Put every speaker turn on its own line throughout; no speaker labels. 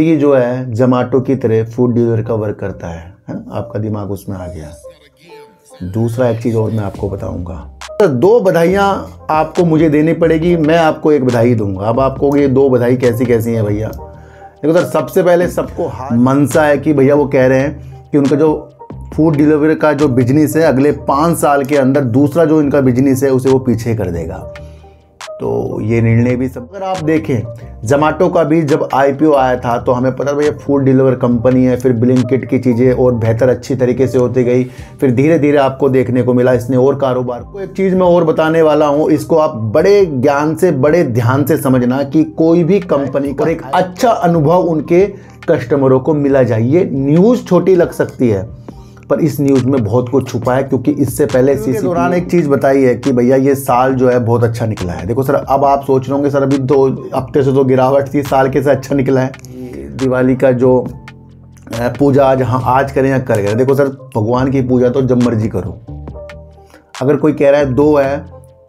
ये जो है जमाटो की तरह फूड डिलीवरी का वर्क करता है है ना आपका दिमाग उसमें आ गया दूसरा एक चीज़ और मैं आपको बताऊंगा तो दो बधाइयाँ आपको मुझे देनी पड़ेगी मैं आपको एक बधाई दूंगा अब आपको ये दो बधाई कैसी कैसी हैं भैया देखो सर सबसे पहले सबको मनसा है कि भैया वो कह रहे हैं कि उनका जो फूड डिलीवरी का जो बिजनेस है अगले पाँच साल के अंदर दूसरा जो इनका बिजनेस है उसे वो पीछे कर देगा तो ये निर्णय भी सब अगर आप देखें जोमेटो का भी जब आईपीओ आया था तो हमें पता था भैया फूड डिलीवर कंपनी है फिर किट की चीज़ें और बेहतर अच्छी तरीके से होती गई फिर धीरे धीरे आपको देखने को मिला इसने और कारोबार को तो एक चीज़ मैं और बताने वाला हूँ इसको आप बड़े ज्ञान से बड़े ध्यान से समझना कि कोई भी कंपनी का एक अच्छा अनुभव उनके कस्टमरों को मिला जाए ये न्यूज़ छोटी लग सकती है पर इस न्यूज़ में बहुत कुछ छुपा है क्योंकि इससे पहले इस दौरान एक चीज़ बताई है कि भैया ये साल जो है बहुत अच्छा निकला है देखो सर अब आप सोच रहे होंगे सर अभी दो हफ्ते से तो गिरावट थी साल कैसे अच्छा निकला है दिवाली का जो पूजा आज हाँ आज करें या कर करें देखो सर भगवान की पूजा तो जब मर्जी करो अगर कोई कह रहा है दो है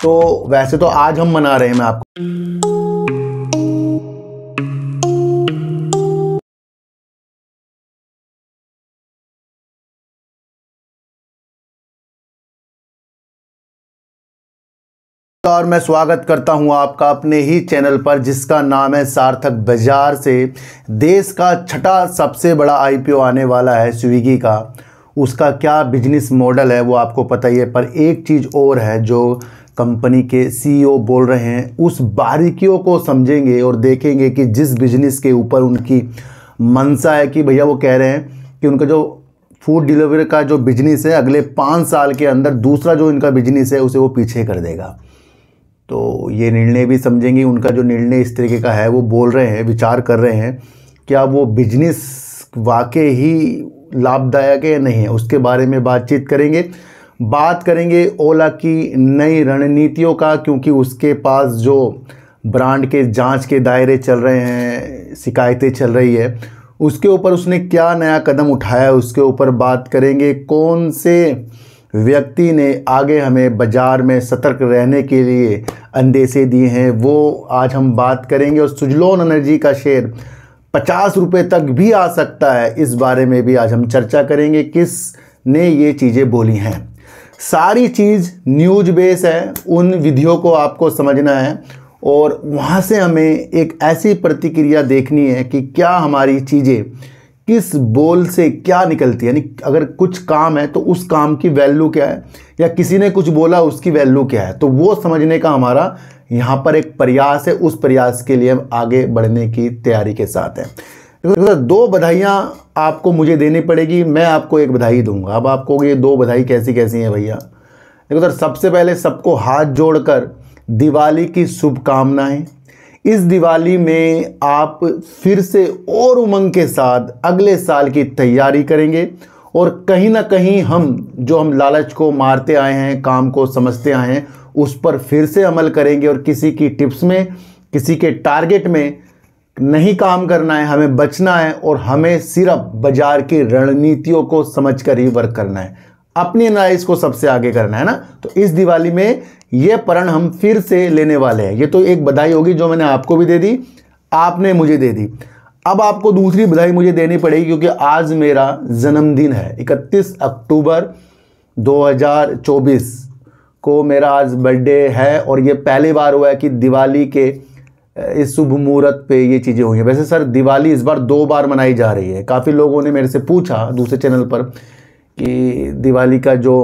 तो वैसे तो आज हम मना रहे हैं मैं आपको और मैं स्वागत करता हूं आपका अपने ही चैनल पर जिसका नाम है सार्थक बाजार से देश का छठा सबसे बड़ा आईपीओ आने वाला है स्विगी का उसका क्या बिजनेस मॉडल है वो आपको पता ही है पर एक चीज़ और है जो कंपनी के सीईओ e बोल रहे हैं उस बारीकियों को समझेंगे और देखेंगे कि जिस बिजनेस के ऊपर उनकी मनसा है कि भैया वो कह रहे हैं कि उनका जो फूड डिलीवरी का जो बिजनेस है अगले पाँच साल के अंदर दूसरा जो इनका बिजनेस है उसे वो पीछे कर देगा तो ये निर्णय भी समझेंगे उनका जो निर्णय इस तरीके का है वो बोल रहे हैं विचार कर रहे हैं क्या वो बिजनेस वाकई ही लाभदायक है या नहीं है उसके बारे में बातचीत करेंगे बात करेंगे ओला की नई रणनीतियों का क्योंकि उसके पास जो ब्रांड के जांच के दायरे चल रहे हैं शिकायतें चल रही है उसके ऊपर उसने क्या नया कदम उठाया उसके ऊपर बात करेंगे कौन से व्यक्ति ने आगे हमें बाज़ार में सतर्क रहने के लिए अंदेशे दिए हैं वो आज हम बात करेंगे और सुजलोन एनर्जी का शेयर पचास रुपये तक भी आ सकता है इस बारे में भी आज हम चर्चा करेंगे किस ने ये चीज़ें बोली हैं सारी चीज़ न्यूज बेस है उन विधियों को आपको समझना है और वहाँ से हमें एक ऐसी प्रतिक्रिया देखनी है कि क्या हमारी चीज़ें किस बोल से क्या निकलती है यानी अगर कुछ काम है तो उस काम की वैल्यू क्या है या किसी ने कुछ बोला उसकी वैल्यू क्या है तो वो समझने का हमारा यहाँ पर एक प्रयास है उस प्रयास के लिए हम आगे बढ़ने की तैयारी के साथ हैं तो दो बधाइयाँ आपको मुझे देनी पड़ेगी मैं आपको एक बधाई दूंगा अब आपको ये दो बधाई कैसी कैसी हैं भैया देखो सर सबसे पहले सबको हाथ जोड़कर दिवाली की शुभकामनाएं इस दिवाली में आप फिर से और उमंग के साथ अगले साल की तैयारी करेंगे और कहीं ना कहीं हम जो हम लालच को मारते आए हैं काम को समझते आए हैं उस पर फिर से अमल करेंगे और किसी की टिप्स में किसी के टारगेट में नहीं काम करना है हमें बचना है और हमें सिर्फ बाजार की रणनीतियों को समझ कर ही वर्क करना है अपनी एनालिस को सबसे आगे करना है ना तो इस दिवाली में ये प्रण हम फिर से लेने वाले हैं ये तो एक बधाई होगी जो मैंने आपको भी दे दी आपने मुझे दे दी अब आपको दूसरी बधाई मुझे देनी पड़ेगी क्योंकि आज मेरा जन्मदिन है 31 अक्टूबर 2024 को मेरा आज बर्थडे है और ये पहली बार हुआ है कि दिवाली के इस शुभ मुहूर्त पे ये चीज़ें हुई हैं वैसे सर दिवाली इस बार दो बार मनाई जा रही है काफ़ी लोगों ने मेरे से पूछा दूसरे चैनल पर कि दिवाली का जो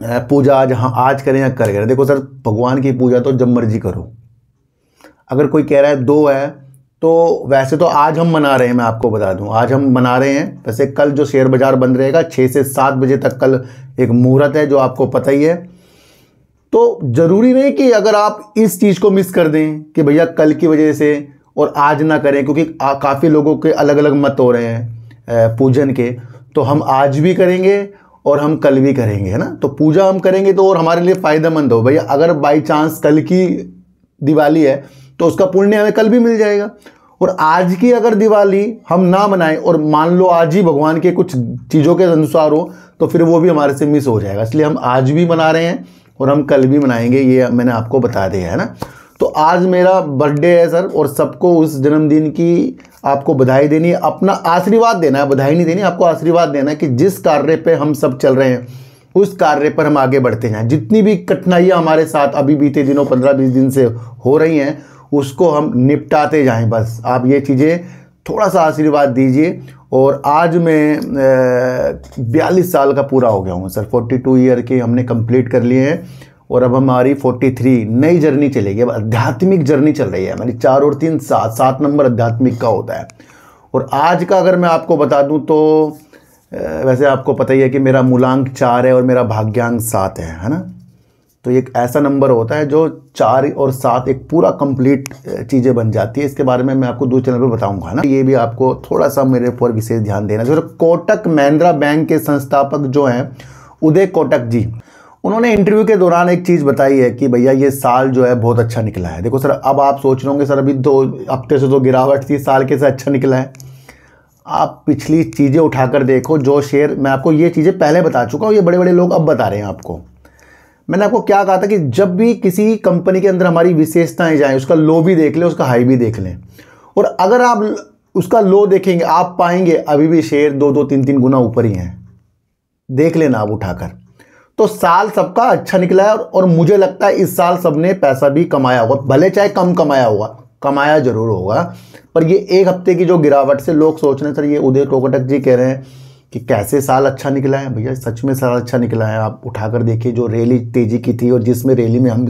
पूजा जहाँ आज करें या कर करें देखो सर भगवान की पूजा तो जब मर्जी करो अगर कोई कह रहा है दो है तो वैसे तो आज हम मना रहे हैं मैं आपको बता दूं आज हम मना रहे हैं वैसे कल जो शेयर बाज़ार बंद रहेगा छः से सात बजे तक कल एक मुहूर्त है जो आपको पता ही है तो ज़रूरी नहीं कि अगर आप इस चीज़ को मिस कर दें कि भैया कल की वजह से और आज ना करें क्योंकि काफ़ी लोगों के अलग अलग मत हो रहे हैं पूजन के तो हम आज भी करेंगे और हम कल भी करेंगे है ना तो पूजा हम करेंगे तो और हमारे लिए फ़ायदेमंद हो भैया अगर बाई चांस कल की दिवाली है तो उसका पुण्य हमें कल भी मिल जाएगा और आज की अगर दिवाली हम ना मनाएं और मान लो आज ही भगवान के कुछ चीज़ों के अनुसार हो तो फिर वो भी हमारे से मिस हो जाएगा इसलिए हम आज भी मना रहे हैं और हम कल भी मनाएंगे ये मैंने आपको बता दिया है ना तो आज मेरा बर्थडे है सर और सबको उस जन्मदिन की आपको बधाई देनी है अपना आशीर्वाद देना है बधाई नहीं देनी आपको आशीर्वाद देना है कि जिस कार्य पे हम सब चल रहे हैं उस कार्य पर हम आगे बढ़ते हैं जितनी भी कठिनाइयाँ हमारे साथ अभी बीते दिनों पंद्रह बीस दिन से हो रही हैं उसको हम निपटाते जाएं बस आप ये चीज़ें थोड़ा सा आशीर्वाद दीजिए और आज मैं बयालीस साल का पूरा हो गया हूँ सर फोर्टी टू ईयर के हमने कंप्लीट कर लिए हैं और अब हमारी 43 नई जर्नी चलेगी अब आध्यात्मिक जर्नी चल रही है हमारी चार और तीन सात सात नंबर आध्यात्मिक का होता है और आज का अगर मैं आपको बता दूं तो वैसे आपको पता ही है कि मेरा मूलांक चार है और मेरा भाग्यांक सात है है ना तो एक ऐसा नंबर होता है जो चार और सात एक पूरा कंप्लीट चीज़ें बन जाती है इसके बारे में मैं आपको दो चैनल पर बताऊंगा ना ये भी आपको थोड़ा सा मेरे ऊपर विशेष ध्यान देना चाहिए कोटक महिंद्रा बैंक के संस्थापक जो हैं उदय कोटक जी उन्होंने इंटरव्यू के दौरान एक चीज़ बताई है कि भैया ये साल जो है बहुत अच्छा निकला है देखो सर अब आप सोच रहे होंगे सर अभी दो हफ्ते से दो तो गिरावट थी साल के से अच्छा निकला है आप पिछली चीज़ें उठाकर देखो जो शेयर मैं आपको ये चीज़ें पहले बता चुका हूँ ये बड़े बड़े लोग अब बता रहे हैं आपको मैंने आपको क्या कहा था कि जब भी किसी कंपनी के अंदर हमारी विशेषताएं जाएँ उसका लो भी देख लें उसका हाई भी देख लें और अगर आप उसका लो देखेंगे आप पाएंगे अभी भी शेयर दो दो तीन तीन गुना ऊपर ही हैं देख लेना आप उठाकर तो साल सबका अच्छा निकला है और मुझे लगता है इस साल सबने पैसा भी कमाया होगा भले चाहे कम कमाया होगा कमाया जरूर होगा पर ये एक हफ्ते की जो गिरावट से लोग सोच रहे हैं सर ये उदय कोकटक जी कह रहे हैं कि कैसे साल अच्छा निकला है भैया सच में साल अच्छा निकला है आप उठाकर देखिए जो रैली तेज़ी की थी और जिसमें रैली में हम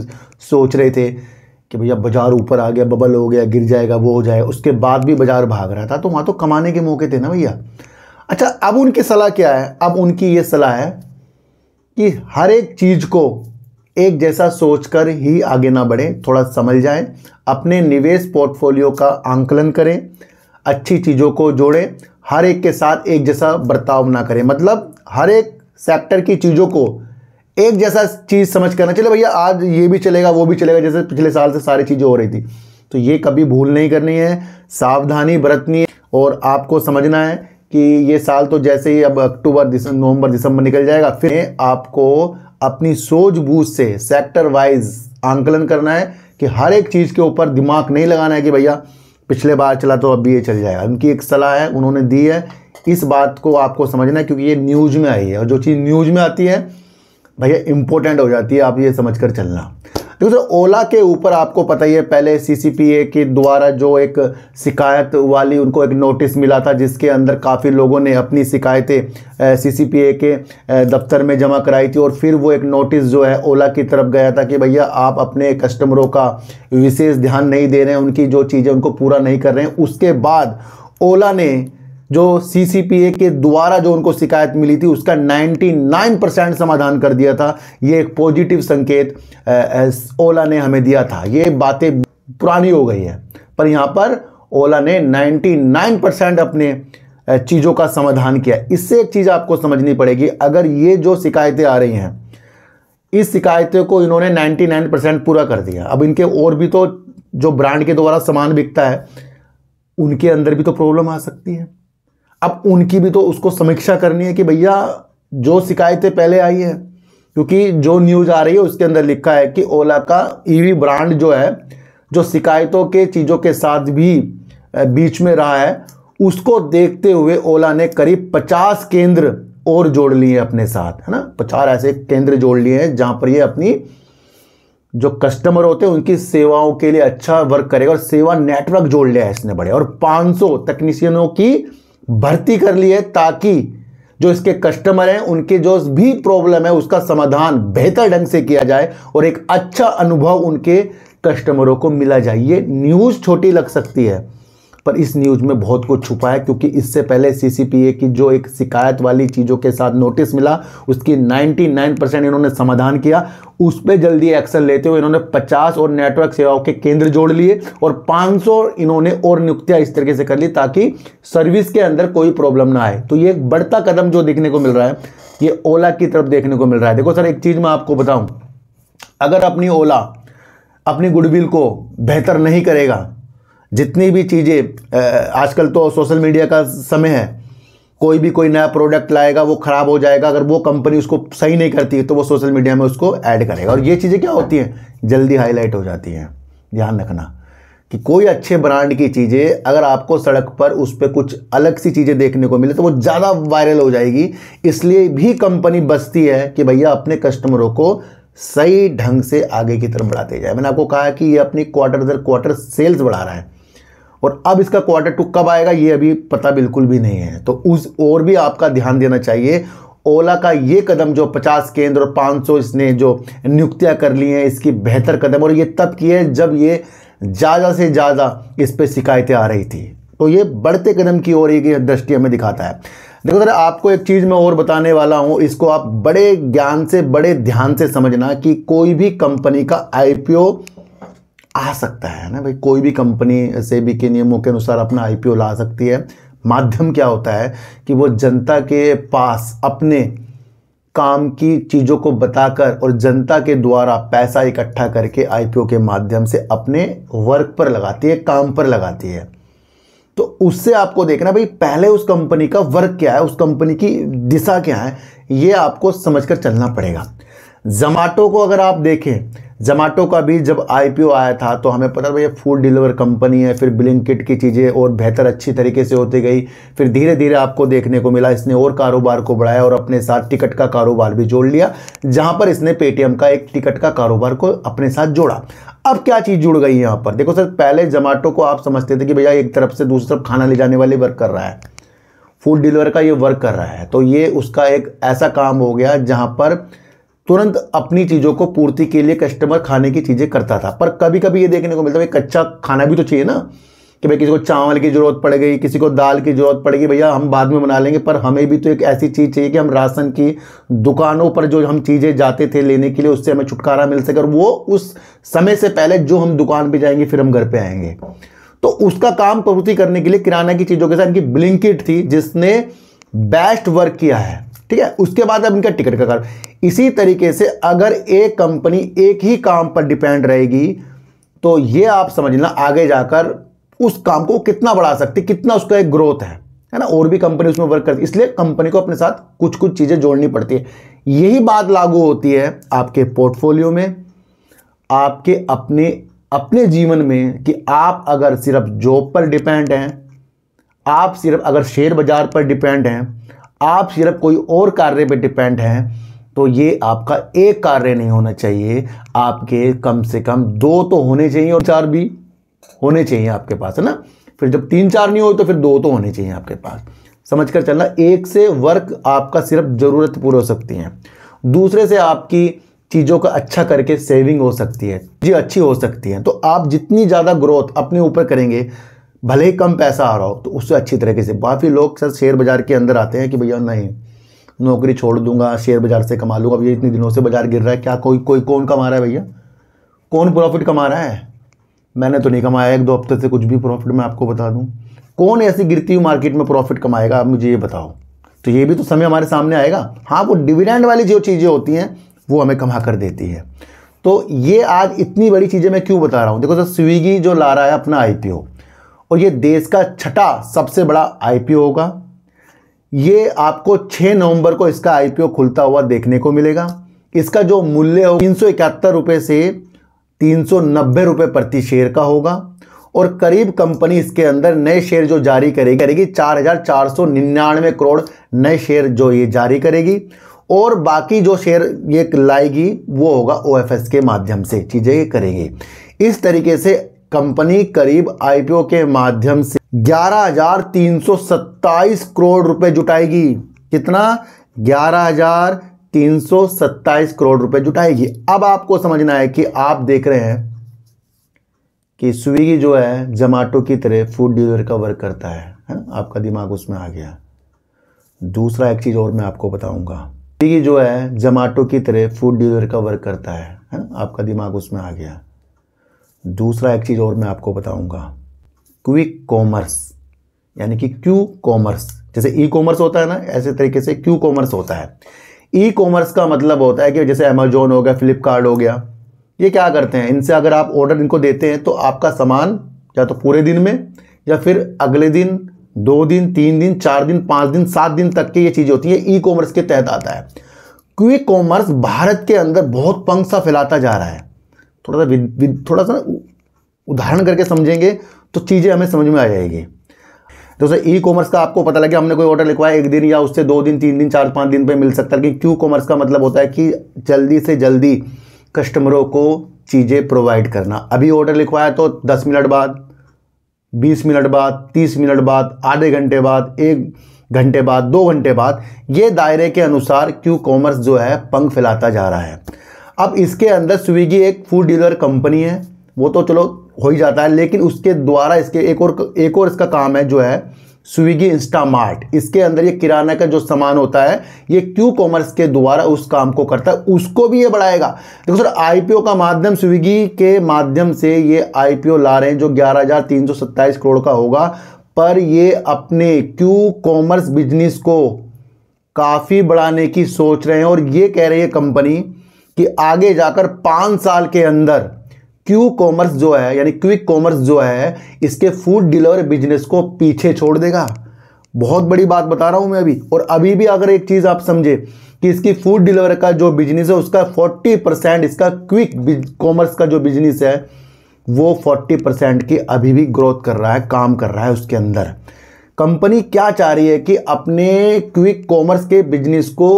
सोच रहे थे कि भैया बाज़ार ऊपर आ गया बबल हो गया गिर जाएगा वो हो जाए उसके बाद भी बाज़ार भाग रहा था तो वहाँ तो कमाने के मौके थे ना भैया अच्छा अब उनकी सलाह क्या है अब उनकी ये सलाह है कि हर एक चीज़ को एक जैसा सोचकर ही आगे ना बढ़ें थोड़ा समझ जाएं अपने निवेश पोर्टफोलियो का आंकलन करें अच्छी चीज़ों को जोड़ें हर एक के साथ एक जैसा बर्ताव ना करें मतलब हर एक सेक्टर की चीज़ों को एक जैसा चीज़ समझ करना चले भैया आज ये भी चलेगा वो भी चलेगा जैसे पिछले साल से सारी चीज़ें हो रही थी तो ये कभी भूल नहीं करनी है सावधानी बरतनी है और आपको समझना है कि ये साल तो जैसे ही अब अक्टूबर दिसंबर नवंबर दिसंबर निकल जाएगा फिर आपको अपनी सोझबूझ से सेक्टर वाइज आंकलन करना है कि हर एक चीज़ के ऊपर दिमाग नहीं लगाना है कि भैया पिछले बार चला तो अब भी ये चल जाएगा उनकी एक सलाह है उन्होंने दी है इस बात को आपको समझना है क्योंकि ये न्यूज़ में आई है और जो चीज़ न्यूज़ में आती है भैया इम्पोर्टेंट हो जाती है आप ये समझ कर चलना देखो तो ओला के ऊपर आपको पता ही है पहले सीसीपीए के द्वारा जो एक शिकायत वाली उनको एक नोटिस मिला था जिसके अंदर काफ़ी लोगों ने अपनी शिकायतें सीसीपीए के दफ्तर में जमा कराई थी और फिर वो एक नोटिस जो है ओला की तरफ गया था कि भैया आप अपने कस्टमरों का विशेष ध्यान नहीं दे रहे हैं उनकी जो चीज़ें उनको पूरा नहीं कर रहे हैं उसके बाद ओला ने जो सीसीपीए के द्वारा जो उनको शिकायत मिली थी उसका 99 परसेंट समाधान कर दिया था ये एक पॉजिटिव संकेत ओला ने हमें दिया था ये बातें पुरानी हो गई है पर यहाँ पर ओला ने 99 परसेंट अपने चीज़ों का समाधान किया इससे एक चीज़ आपको समझनी पड़ेगी अगर ये जो शिकायतें आ रही हैं इस शिकायतों को इन्होंने 99 परसेंट पूरा कर दिया अब इनके और भी तो जो ब्रांड के द्वारा सामान बिकता है उनके अंदर भी तो प्रॉब्लम आ सकती है अब उनकी भी तो उसको समीक्षा करनी है कि भैया जो शिकायतें पहले आई हैं क्योंकि जो न्यूज आ रही है उसके अंदर लिखा है कि ओला का ईवी ब्रांड जो है जो शिकायतों के चीज़ों के साथ भी बीच में रहा है उसको देखते हुए ओला ने करीब 50 केंद्र और जोड़ लिए अपने साथ है ना पचास ऐसे केंद्र जोड़ लिए हैं जहां पर ये अपनी जो कस्टमर होते हैं उनकी सेवाओं के लिए अच्छा वर्क करेगा और सेवा नेटवर्क जोड़ लिया है इसने बड़े और 500 टेक्नीशियनों की भर्ती कर लिए ताकि जो इसके कस्टमर हैं उनके जो भी प्रॉब्लम है उसका समाधान बेहतर ढंग से किया जाए और एक अच्छा अनुभव उनके कस्टमरों को मिला जाए ये न्यूज़ छोटी लग सकती है पर इस न्यूज़ में बहुत कुछ छुपा है क्योंकि इससे पहले सीसीपीए की जो एक शिकायत वाली चीज़ों के साथ नोटिस मिला उसकी 99 परसेंट इन्होंने समाधान किया उस पर जल्दी एक्शन लेते हुए इन्होंने 50 और नेटवर्क सेवाओं के केंद्र जोड़ लिए और 500 इन्होंने और नियुक्तियां इस तरीके से कर ली ताकि सर्विस के अंदर कोई प्रॉब्लम ना आए तो ये एक बढ़ता कदम जो देखने को मिल रहा है ये ओला की तरफ देखने को मिल रहा है देखो सर एक चीज़ मैं आपको बताऊँ अगर अपनी ओला अपनी गुडविल को बेहतर नहीं करेगा जितनी भी चीज़ें आजकल तो सोशल मीडिया का समय है कोई भी कोई नया प्रोडक्ट लाएगा वो ख़राब हो जाएगा अगर वो कंपनी उसको सही नहीं करती है तो वो सोशल मीडिया में उसको ऐड करेगा और ये चीज़ें क्या होती हैं जल्दी हाईलाइट हो जाती हैं ध्यान रखना कि कोई अच्छे ब्रांड की चीज़ें अगर आपको सड़क पर उस पर कुछ अलग सी चीज़ें देखने को मिले तो वो ज़्यादा वायरल हो जाएगी इसलिए भी कंपनी बचती है कि भैया अपने कस्टमरों को सही ढंग से आगे की तरफ बढ़ाते जाए मैंने आपको कहा कि ये अपनी क्वार्टर दर क्वार्टर सेल्स बढ़ा रहा है और अब इसका क्वार्टर टू कब आएगा ये अभी पता बिल्कुल भी नहीं है तो उस और भी आपका ध्यान देना चाहिए ओला का ये कदम जो 50 केंद्र और 500 इसने जो नियुक्तियाँ कर ली हैं इसकी बेहतर कदम और ये तब किए जब ये ज़्यादा से ज़्यादा इस पर शिकायतें आ रही थी तो ये बढ़ते कदम की ओर एक दृष्टि हमें दिखाता है देखो सर आपको एक चीज़ मैं और बताने वाला हूँ इसको आप बड़े ज्ञान से बड़े ध्यान से समझना कि कोई भी कंपनी का आईपीओ आ सकता है ना भाई कोई भी कंपनी से भी के नियमों के अनुसार अपना आई ला सकती है माध्यम क्या होता है कि वो जनता के पास अपने काम की चीज़ों को बताकर और जनता के द्वारा पैसा इकट्ठा करके आईपीओ के माध्यम से अपने वर्क पर लगाती है काम पर लगाती है तो उससे आपको देखना भाई पहले उस कंपनी का वर्क क्या है उस कंपनी की दिशा क्या है ये आपको समझकर चलना पड़ेगा जमाटो को अगर आप देखें जमाटो का भी जब आईपीओ आया था तो हमें पता भैया फूड डिलीवर कंपनी है फिर बिलिंग किट की चीज़ें और बेहतर अच्छी तरीके से होती गई फिर धीरे धीरे आपको देखने को मिला इसने और कारोबार को बढ़ाया और अपने साथ टिकट का कारोबार भी जोड़ लिया जहाँ पर इसने पेटीएम का एक टिकट का कारोबार को अपने साथ जोड़ा अब क्या चीज़ जुड़ गई यहाँ पर देखो सर पहले जमाटो को आप समझते थे कि भैया एक तरफ से दूसरी तरफ खाना ले जाने वाले वर्क कर रहा है फूड डिलीवर का ये वर्क कर रहा है तो ये उसका एक ऐसा काम हो गया जहाँ पर तुरंत अपनी चीज़ों को पूर्ति के लिए कस्टमर खाने की चीज़ें करता था पर कभी कभी ये देखने को मिलता है कच्चा खाना भी तो चाहिए ना कि भाई किसी को चावल की ज़रूरत पड़ गई किसी को दाल की ज़रूरत पड़ गई भैया हम बाद में बना लेंगे पर हमें भी तो एक ऐसी चीज़ चाहिए कि हम राशन की दुकानों पर जो हम चीज़ें जाते थे लेने के लिए उससे हमें छुटकारा मिल सके और वो उस समय से पहले जो हम दुकान पर जाएंगे फिर हम घर पर आएंगे तो उसका काम प्रवृत्ति करने के लिए किराना की चीज़ों के साथ इनकी ब्लिंकिट थी जिसने बेस्ट वर्क किया है ठीक है उसके बाद अब इनका टिकट का कारण इसी तरीके से अगर एक कंपनी एक ही काम पर डिपेंड रहेगी तो ये आप समझना आगे जाकर उस काम को कितना बढ़ा सकती कितना उसका एक ग्रोथ है है ना और भी कंपनी उसमें वर्क करती इसलिए कंपनी को अपने साथ कुछ कुछ चीज़ें जोड़नी पड़ती है यही बात लागू होती है आपके पोर्टफोलियो में आपके अपने अपने जीवन में कि आप अगर सिर्फ जॉब पर डिपेंड हैं आप सिर्फ अगर शेयर बाजार पर डिपेंड हैं आप सिर्फ कोई और कार्य पे डिपेंड हैं तो ये आपका एक कार्य नहीं होना चाहिए आपके कम से कम दो तो होने चाहिए और चार भी होने चाहिए आपके पास है ना फिर जब तीन चार नहीं हो तो फिर दो तो होने चाहिए आपके पास समझ कर चलना एक से वर्क आपका सिर्फ ज़रूरत पूरी हो सकती है दूसरे से आपकी चीज़ों का अच्छा करके सेविंग हो सकती है जी अच्छी हो सकती है तो आप जितनी ज़्यादा ग्रोथ अपने ऊपर करेंगे भले ही कम पैसा आ रहा हो तो उससे अच्छी तरीके से काफ़ी लोग सर शेयर बाज़ार के अंदर आते हैं कि भैया नहीं नौकरी छोड़ दूंगा शेयर बाज़ार से कमा लूँगा भैया इतने दिनों से बाज़ार गिर रहा है क्या कोई कोई कौन कमा रहा है भैया कौन प्रॉफिट कमा रहा है मैंने तो नहीं कमाया एक दो हफ्ते से कुछ भी प्रॉफिट मैं आपको बता दूँ कौन ऐसी गिरती हुई मार्केट में प्रॉफिट कमाएगा आप मुझे ये बताओ तो ये भी तो समय हमारे सामने आएगा हाँ वो डिविडेंड वाली जो चीज़ें होती हैं वो हमें कमा कर देती है तो ये आज इतनी बड़ी चीज़ें मैं क्यों बता रहा हूँ देखो सर स्विगी जो ला रहा है अपना आई और ये देश का छठा सबसे बड़ा आईपीओ होगा ये आपको 6 नवंबर को इसका आईपीओ खुलता हुआ देखने को मिलेगा इसका जो मूल्य हो तीन सौ से तीन रुपए प्रति शेयर का होगा और करीब कंपनी इसके अंदर नए शेयर जो जारी करेगी करेगी चार हजार चार सौ निन्यानवे करोड़ नए शेयर जो ये जारी करेगी और बाकी जो शेयर ये लाएगी वो होगा ओ के माध्यम से चीज़ें ये करेगी इस तरीके से कंपनी करीब आईपीओ के माध्यम से 11,327 करोड़ रुपए जुटाएगी कितना 11,327 करोड़ रुपए जुटाएगी अब आपको समझना है कि आप देख रहे हैं कि स्विगी जो है जमाटो की तरह फूड डिलीवर का वर्क करता है है ना आपका दिमाग उसमें आ गया दूसरा एक चीज़ और मैं आपको बताऊंगा स्विगी जो है जमाटो की तरह फूड डिलीवर का वर्क करता है है ना आपका दिमाग उसमें आ गया दूसरा एक चीज़ और मैं आपको बताऊंगा क्विक कॉमर्स यानी कि क्यू कॉमर्स जैसे ई कॉमर्स होता है ना ऐसे तरीके से क्यू कॉमर्स होता है ई कॉमर्स का मतलब होता है कि जैसे अमेजोन हो गया फ्लिपकार्ट हो गया ये क्या करते हैं इनसे अगर आप ऑर्डर इनको देते हैं तो आपका सामान या तो पूरे दिन में या फिर अगले दिन दो दिन तीन दिन चार दिन पाँच दिन सात दिन तक की ये चीज़ होती है ई कॉमर्स के तहत आता है क्विक कॉमर्स भारत के अंदर बहुत पंख सा फैलाता जा रहा है थोड़ा सा विद, थोड़ा सा उदाहरण करके समझेंगे तो चीज़ें हमें समझ में आ जाएगी जैसे ई कॉमर्स का आपको पता लगे हमने कोई ऑर्डर लिखवाया एक दिन या उससे दो दिन तीन दिन चार पाँच दिन पे मिल सकता है कि क्यू कॉमर्स का मतलब होता है कि जल्दी से जल्दी कस्टमरों को चीज़ें प्रोवाइड करना अभी ऑर्डर लिखवाया तो दस मिनट बाद बीस मिनट बाद तीस मिनट बाद आधे घंटे बाद एक घंटे बाद दो घंटे बाद ये दायरे के अनुसार क्यू कॉमर्स जो है पंख फैलाता जा रहा है अब इसके अंदर स्विगी एक फूड डीलर कंपनी है वो तो चलो हो ही जाता है लेकिन उसके द्वारा इसके एक और एक और इसका काम है जो है स्विगी इंस्टामार्ट इसके अंदर ये किराना का जो सामान होता है ये क्यू कॉमर्स के द्वारा उस काम को करता है उसको भी ये बढ़ाएगा देखो सर आईपीओ का माध्यम स्विगी के माध्यम से ये आईपीओ ला रहे हैं जो 11,327 करोड़ का होगा पर ये अपने क्यू कॉमर्स बिजनेस को काफ़ी बढ़ाने की सोच रहे हैं और ये कह रही है कंपनी कि आगे जाकर पाँच साल के अंदर क्यू कॉमर्स जो है यानी क्विक कॉमर्स जो है इसके फूड डिलीवर बिजनेस को पीछे छोड़ देगा बहुत बड़ी बात बता रहा हूं मैं अभी और अभी भी अगर एक चीज़ आप समझे कि इसकी फूड डिलीवर का जो बिजनेस है उसका 40 परसेंट इसका क्विक कॉमर्स का जो बिजनेस है वो 40 परसेंट की अभी भी ग्रोथ कर रहा है काम कर रहा है उसके अंदर कंपनी क्या चाह रही है कि अपने क्विक कॉमर्स के बिजनेस को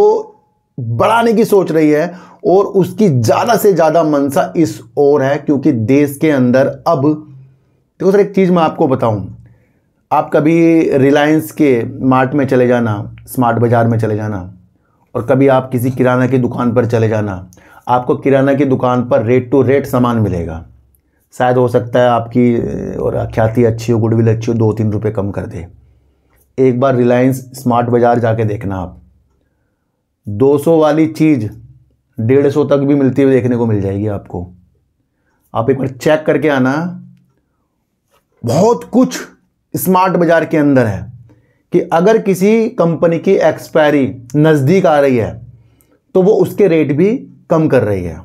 बढ़ाने की सोच रही है और उसकी ज़्यादा से ज़्यादा मनसा इस ओर है क्योंकि देश के अंदर अब देखो सर एक चीज़ मैं आपको बताऊं आप कभी रिलायंस के मार्ट में चले जाना स्मार्ट बाज़ार में चले जाना और कभी आप किसी किराना की दुकान पर चले जाना आपको किराना की दुकान पर रेट टू रेट सामान मिलेगा शायद हो सकता है आपकी और ख्याति अच्छी हो गुडविल अच्छी हो दो तीन रुपये कम कर दे एक बार रिलायंस स्मार्ट बाज़ार जाके देखना आप 200 वाली चीज़ डेढ़ सौ तक भी मिलती हुई देखने को मिल जाएगी आपको आप एक बार चेक करके आना बहुत कुछ स्मार्ट बाज़ार के अंदर है कि अगर किसी कंपनी की एक्सपायरी नज़दीक आ रही है तो वो उसके रेट भी कम कर रही है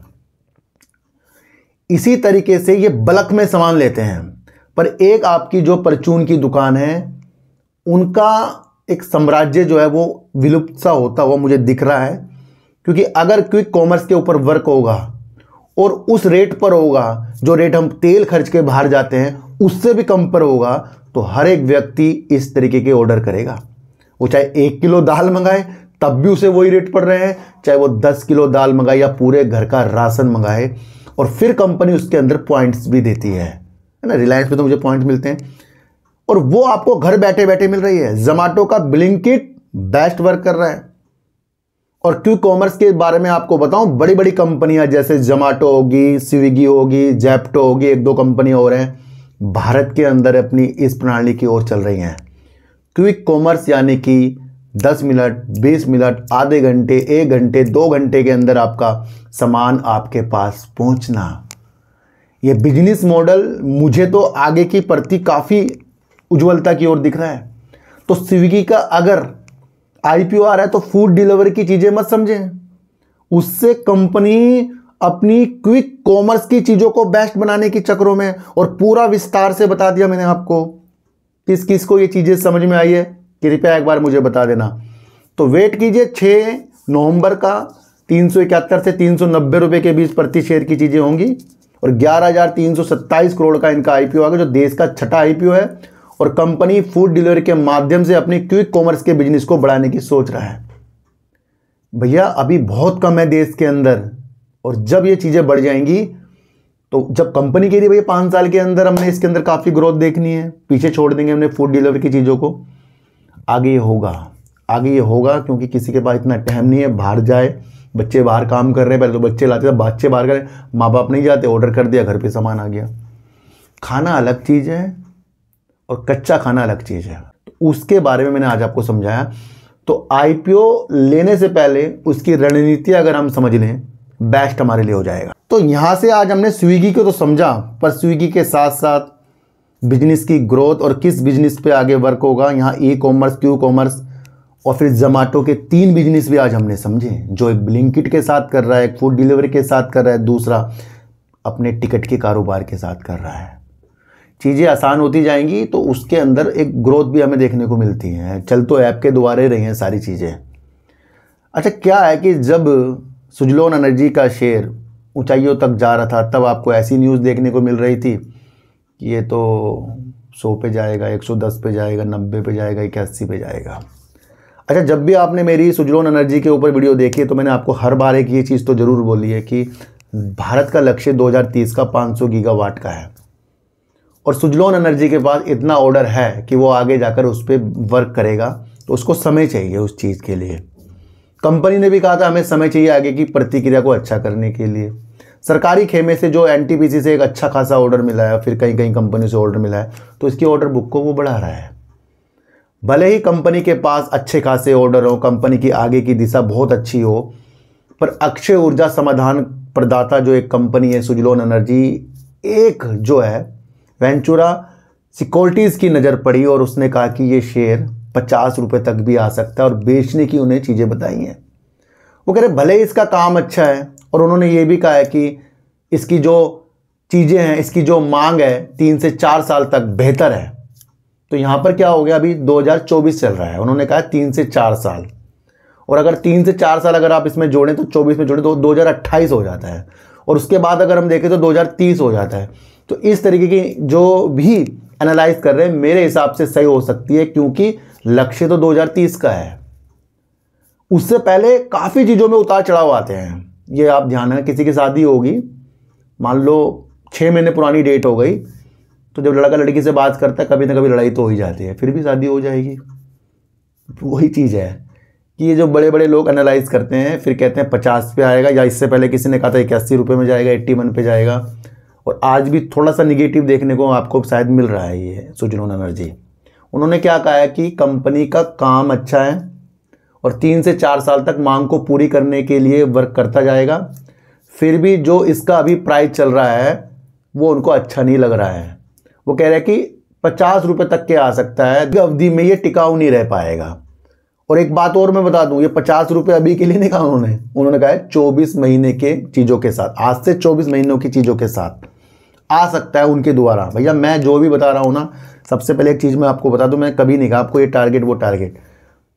इसी तरीके से ये बल्क में सामान लेते हैं पर एक आपकी जो परचून की दुकान है उनका एक साम्राज्य जो है वो विलुप्त सा होता हुआ मुझे दिख रहा है क्योंकि अगर क्विक कॉमर्स के ऊपर वर्क होगा और उस रेट पर होगा जो रेट हम तेल खर्च के बाहर जाते हैं उससे भी कम पर होगा तो हर एक व्यक्ति इस तरीके के ऑर्डर करेगा वो चाहे एक किलो दाल मंगाए तब भी उसे वही रेट पड़ रहे हैं चाहे वो दस किलो दाल मंगाए या पूरे घर का राशन मंगाए और फिर कंपनी उसके अंदर पॉइंट्स भी देती है ना रिलायंस में तो मुझे पॉइंट मिलते हैं और वो आपको घर बैठे बैठे मिल रही है जोमैटो का बिलिंग किट बेस्ट वर्क कर रहा है और क्यू कॉमर्स के बारे में आपको बताऊं बड़ी बड़ी कंपनियां जैसे जोमैटो होगी स्विगी होगी जैप्टो होगी एक दो कंपनियां और हैं भारत के अंदर अपनी इस प्रणाली की ओर चल रही हैं क्विक कॉमर्स यानी कि 10 मिनट 20 मिनट आधे घंटे एक घंटे दो घंटे के अंदर आपका सामान आपके पास पहुंचना ये बिजनेस मॉडल मुझे तो आगे की प्रति काफ़ी उज्ज्वलता की ओर दिख रहा है तो स्विगी का अगर आईपीओ आ रहा है तो फूड डिलीवरी की चीज़ें मत समझें उससे कंपनी अपनी क्विक कॉमर्स की चीज़ों को बेस्ट बनाने के चक्रों में और पूरा विस्तार से बता दिया मैंने आपको किस किस को ये चीज़ें समझ में आई है कृपया एक बार मुझे बता देना तो वेट कीजिए छ नवंबर का तीन सौ इकहत्तर से तीन सौ नब्बे के बीच प्रति शेयर की चीज़ें होंगी और ग्यारह हज़ार तीन सौ सत्ताईस करोड़ का इनका आईपीओ आ गया जो देश का छठा आईपीओ है और कंपनी फूड डिलीवरी के माध्यम से अपनी क्विक कॉमर्स के बिजनेस को बढ़ाने की सोच रहा है भैया अभी बहुत कम है देश के अंदर और जब ये चीज़ें बढ़ जाएंगी तो जब कंपनी कह रही भैया पाँच साल के अंदर हमने इसके अंदर काफ़ी ग्रोथ देखनी है पीछे छोड़ देंगे हमने फूड डिलीवरी की चीज़ों को आगे ये होगा आगे ये होगा क्योंकि किसी के पास इतना टाइम नहीं है बाहर जाए बच्चे बाहर काम कर रहे हैं पहले तो बच्चे लाते थे बच्चे बाहर कर रहे माँ बाप नहीं जाते ऑर्डर कर दिया घर पे सामान आ गया खाना अलग चीज़ है और कच्चा खाना अलग चीज़ है तो उसके बारे में मैंने आज आपको समझाया तो आई लेने से पहले उसकी रणनीति अगर हम समझ लें बेस्ट हमारे लिए हो जाएगा तो यहाँ से आज हमने स्विगी को तो समझा पर स्विगी के साथ साथ बिजनेस की ग्रोथ और किस बिजनेस पे आगे वर्क होगा यहाँ ई कॉमर्स क्यू कॉमर्स और फिर जोमेटो के तीन बिजनेस भी आज हमने समझे जो एक ब्लिंकिट के साथ कर रहा है एक फूड डिलीवरी के साथ कर रहा है दूसरा अपने टिकट के कारोबार के साथ कर रहा है चीज़ें आसान होती जाएंगी तो उसके अंदर एक ग्रोथ भी हमें देखने को मिलती है चल तो ऐप के द्वारा ही रही हैं सारी चीज़ें अच्छा क्या है कि जब सुजलोन एनर्जी का शेयर ऊंचाइयों तक जा रहा था तब आपको ऐसी न्यूज़ देखने को मिल रही थी कि ये तो सौ पे जाएगा एक सौ दस पे जाएगा नब्बे पे जाएगा इक्यासी पे जाएगा अच्छा जब भी आपने मेरी सुजलोन एनर्जी के ऊपर वीडियो देखी है तो मैंने आपको हर बार एक ये चीज़ तो ज़रूर बोली है कि भारत का लक्ष्य 2030 का 500 गीगावाट का है और सुजलोन एनर्जी के पास इतना ऑर्डर है कि वो आगे जाकर उस पर वर्क करेगा तो उसको समय चाहिए उस चीज़ के लिए कंपनी ने भी कहा था हमें समय चाहिए आगे की प्रतिक्रिया को अच्छा करने के लिए सरकारी खेमे से जो एन से एक अच्छा खासा ऑर्डर मिला है फिर कहीं कहीं कंपनी से ऑर्डर मिला है तो इसकी ऑर्डर बुक को वो बढ़ा रहा है भले ही कंपनी के पास अच्छे खासे ऑर्डर हो कंपनी की आगे की दिशा बहुत अच्छी हो पर अक्षय ऊर्जा समाधान प्रदाता जो एक कंपनी है सुजलोन एनर्जी एक जो है वेंचुरा सिक्योरिटीज़ की नज़र पड़ी और उसने कहा कि ये शेयर पचास रुपये तक भी आ सकता है और बेचने की उन्हें चीज़ें बताई हैं वो कह रहे भले ही इसका काम अच्छा है और उन्होंने ये भी कहा है कि इसकी जो चीज़ें हैं इसकी जो मांग है तीन से चार साल तक बेहतर है तो यहाँ पर क्या हो गया अभी 2024 चल रहा है उन्होंने कहा तीन से चार साल और अगर तीन से चार साल अगर आप इसमें जोड़ें तो 24 में जोड़ें तो 2028 हो जाता है और उसके बाद अगर हम देखें तो 2030 हो जाता है तो इस तरीके की जो भी एनालाइज कर रहे हैं मेरे हिसाब से सही हो सकती है क्योंकि लक्ष्य तो 2030 का है उससे पहले काफ़ी चीज़ों में उतार चढ़ाव आते हैं ये आप ध्यान रखें किसी की शादी होगी मान लो छः महीने पुरानी डेट हो गई तो जब लड़का लड़की से बात करता है कभी ना कभी लड़ाई तो हो ही जाती है फिर भी शादी हो जाएगी वही चीज़ है कि ये जो बड़े बड़े लोग एनालाइज करते हैं फिर कहते हैं पचास पे आएगा या इससे पहले किसी ने कहा था इक्यासी रुपये में जाएगा एट्टी वन पे जाएगा और आज भी थोड़ा सा निगेटिव देखने को आपको शायद मिल रहा है ये सुजनोन एनर्जी उन्होंने क्या कहा है कि कंपनी का काम अच्छा है और तीन से चार साल तक मांग को पूरी करने के लिए वर्क करता जाएगा फिर भी जो इसका अभी प्राइस चल रहा है वो उनको अच्छा नहीं लग रहा है वो कह रहे हैं कि पचास रुपये तक के आ सकता है अवधि में ये टिकाऊ नहीं रह पाएगा और एक बात और मैं बता दूं ये पचास रुपये अभी के लिए नहीं कहा उन्होंने उन्होंने कहा है चौबीस महीने के चीज़ों के साथ आज से चौबीस महीनों की चीज़ों के साथ आ सकता है उनके द्वारा भैया मैं जो भी बता रहा हूँ ना सबसे पहले एक चीज़ मैं आपको बता दूँ मैं कभी नहीं कहा आपको ये टारगेट वो टारगेट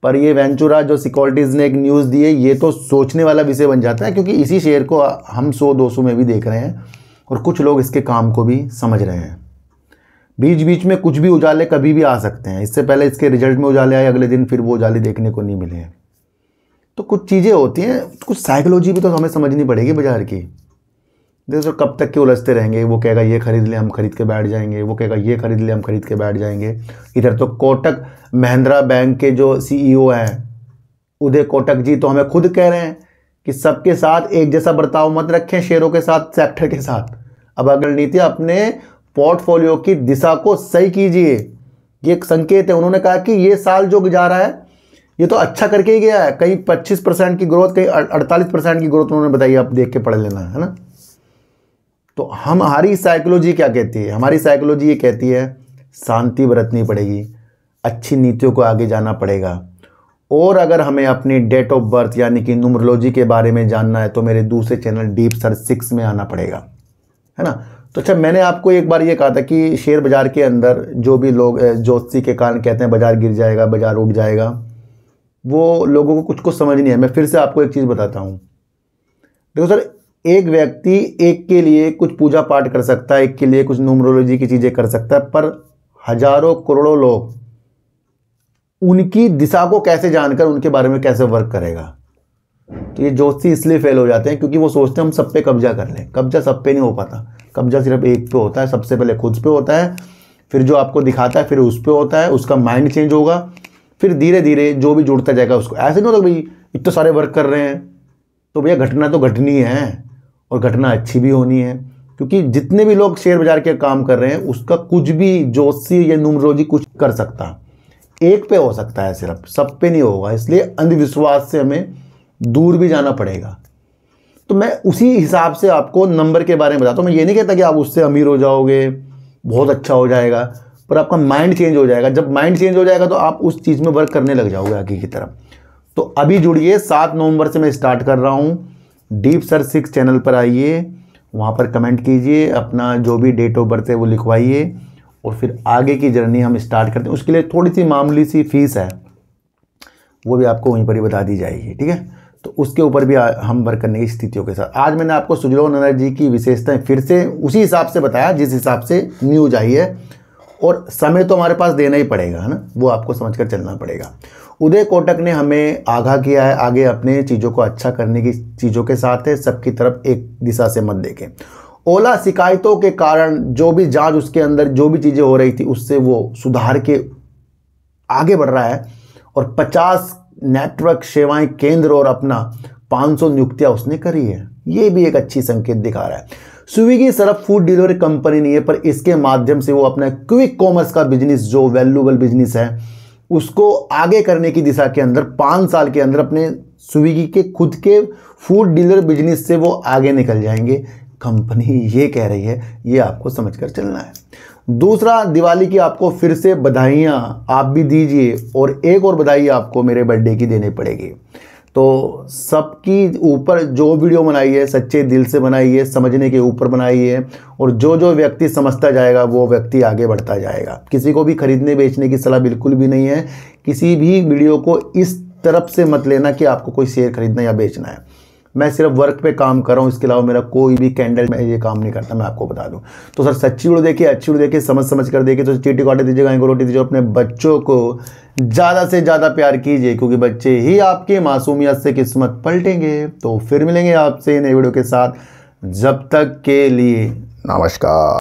पर ये वेंचुरा जो सिक्योरिटीज़ ने एक न्यूज़ दी है ये तो सोचने वाला विषय बन जाता है क्योंकि इसी शेयर को हम सौ दो सौ में भी देख रहे हैं और कुछ लोग इसके काम को भी समझ रहे हैं बीच बीच में कुछ भी उजाले कभी भी आ सकते हैं इससे पहले इसके रिजल्ट में उजाले आए अगले दिन फिर वो उजाले देखने को नहीं मिले हैं तो कुछ चीज़ें होती हैं कुछ साइकोलॉजी भी तो हमें समझनी पड़ेगी बाजार की देखो कब तक के उलझते रहेंगे वो कहेगा ये खरीद ले हम खरीद के बैठ जाएंगे वो कहेगा ये खरीद ले हम खरीद के बैठ जाएंगे इधर तो कोटक महिंद्रा बैंक के जो सीईओ e हैं उदय कोटक जी तो हमें खुद कह रहे हैं कि सबके साथ एक जैसा बर्ताव मत रखें शेयरों के साथ सेक्टर के साथ अब अगर नीति अपने पोर्टफोलियो की दिशा को सही कीजिए ये एक संकेत है उन्होंने कहा कि ये साल जो जा रहा है ये तो अच्छा करके ही गया है कहीं 25 परसेंट की ग्रोथ कहीं 48 परसेंट की ग्रोथ उन्होंने बताई आप देख के पढ़ लेना है ना तो हमारी साइकोलॉजी क्या कहती है हमारी साइकोलॉजी ये कहती है शांति बरतनी पड़ेगी अच्छी नीतियों को आगे जाना पड़ेगा और अगर हमें अपनी डेट ऑफ बर्थ यानी कि न्यूमरोलॉजी के बारे में जानना है तो मेरे दूसरे चैनल डीप सर सिक्स में आना पड़ेगा है ना तो अच्छा मैंने आपको एक बार ये कहा था कि शेयर बाज़ार के अंदर जो भी लोग ज्योति के कारण कहते हैं बाज़ार गिर जाएगा बाज़ार उठ जाएगा वो लोगों को कुछ कुछ समझ नहीं है मैं फिर से आपको एक चीज़ बताता हूँ देखो सर एक व्यक्ति एक के लिए कुछ पूजा पाठ कर सकता है एक के लिए कुछ न्यूमरोलॉजी की चीज़ें कर सकता है पर हजारों करोड़ों लोग उनकी दिशा को कैसे जानकर उनके बारे में कैसे वर्क करेगा तो ये जोशी इसलिए फेल हो जाते हैं क्योंकि वो सोचते हैं हम सब पे कब्जा कर लें कब्जा सब पे नहीं हो पाता कब्जा सिर्फ एक पे होता है सबसे पहले खुद पे होता है फिर जो आपको दिखाता है फिर उस पर होता है उसका माइंड चेंज होगा फिर धीरे धीरे जो भी जुड़ता जाएगा उसको ऐसे नहीं होता भाई इतने सारे वर्क कर रहे हैं तो भैया घटना तो घटनी है और घटना अच्छी भी होनी है क्योंकि जितने भी लोग शेयर बाजार के काम कर रहे हैं उसका कुछ भी जोशी या नुमरोजी कुछ कर सकता एक पे हो सकता है सिर्फ सब पे नहीं होगा इसलिए अंधविश्वास से हमें दूर भी जाना पड़ेगा तो मैं उसी हिसाब से आपको नंबर के बारे में बताता हूँ मैं ये नहीं कहता कि आप उससे अमीर हो जाओगे बहुत अच्छा हो जाएगा पर आपका माइंड चेंज हो जाएगा जब माइंड चेंज हो जाएगा तो आप उस चीज़ में वर्क करने लग जाओगे आगे की तरफ तो अभी जुड़िए सात नवंबर से मैं स्टार्ट कर रहा हूँ डीप सर सिक्स चैनल पर आइए वहाँ पर कमेंट कीजिए अपना जो भी डेट ऑफ बर्थ है वो लिखवाइए और फिर आगे की जर्नी हम स्टार्ट करते हैं उसके लिए थोड़ी सी मामूली सी फीस है वो भी आपको वहीं पर ही बता दी जाएगी ठीक है तो उसके ऊपर भी हम वर्क करने की स्थितियों के साथ आज मैंने आपको नंदर जी की विशेषताएं फिर से उसी हिसाब से बताया जिस हिसाब से न्यूज आई है और समय तो हमारे पास देना ही पड़ेगा है ना वो आपको समझ कर चलना पड़ेगा उदय कोटक ने हमें आगाह किया है आगे अपने चीज़ों को अच्छा करने की चीज़ों के साथ है सबकी तरफ एक दिशा से मत देखें ओला शिकायतों के कारण जो भी जांच उसके अंदर जो भी चीज़ें हो रही थी उससे वो सुधार के आगे बढ़ रहा है और 50 नेटवर्क सेवाएं केंद्र और अपना 500 नियुक्तियां उसने करी है ये भी एक अच्छी संकेत दिखा रहा है स्विगी सरफ फूड डिलीवरी कंपनी नहीं है पर इसके माध्यम से वो अपना क्विक कॉमर्स का बिजनेस जो वैल्यूबल बिजनेस है उसको आगे करने की दिशा के अंदर पाँच साल के अंदर अपने स्विगी के खुद के फूड डीलर बिजनेस से वो आगे निकल जाएंगे कंपनी ये कह रही है ये आपको समझ कर चलना है दूसरा दिवाली की आपको फिर से बधाइयाँ आप भी दीजिए और एक और बधाई आपको मेरे बर्थडे की देनी पड़ेगी तो सबकी ऊपर जो वीडियो बनाई है सच्चे दिल से बनाई है समझने के ऊपर बनाई है और जो जो व्यक्ति समझता जाएगा वो व्यक्ति आगे बढ़ता जाएगा किसी को भी ख़रीदने बेचने की सलाह बिल्कुल भी नहीं है किसी भी वीडियो को इस तरफ से मत लेना कि आपको कोई शेयर खरीदना या बेचना है मैं सिर्फ वर्क पे काम कर रहा हूँ इसके अलावा मेरा कोई भी कैंडल में ये काम नहीं करता मैं आपको बता दूँ तो सर सच्ची वीडियो देखिए अच्छी वीडियो देखिए समझ समझ कर देखिए तो चीटी काटे गाय को रोटी दीजिए अपने बच्चों को ज़्यादा से ज़्यादा प्यार कीजिए क्योंकि बच्चे ही आपके मासूमियत से किस्मत पलटेंगे तो फिर मिलेंगे आपसे नई वीडियो के साथ जब तक के लिए नमस्कार